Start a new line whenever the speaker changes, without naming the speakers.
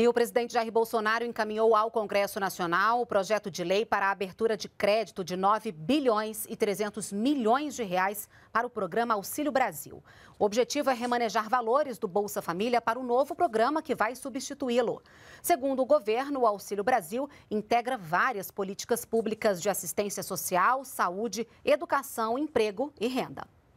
E o presidente Jair Bolsonaro encaminhou ao Congresso Nacional o projeto de lei para a abertura de crédito de 9 bilhões e 300 milhões de reais para o programa Auxílio Brasil. O objetivo é remanejar valores do Bolsa Família para o novo programa que vai substituí-lo. Segundo o governo, o Auxílio Brasil integra várias políticas públicas de assistência social, saúde, educação, emprego e renda.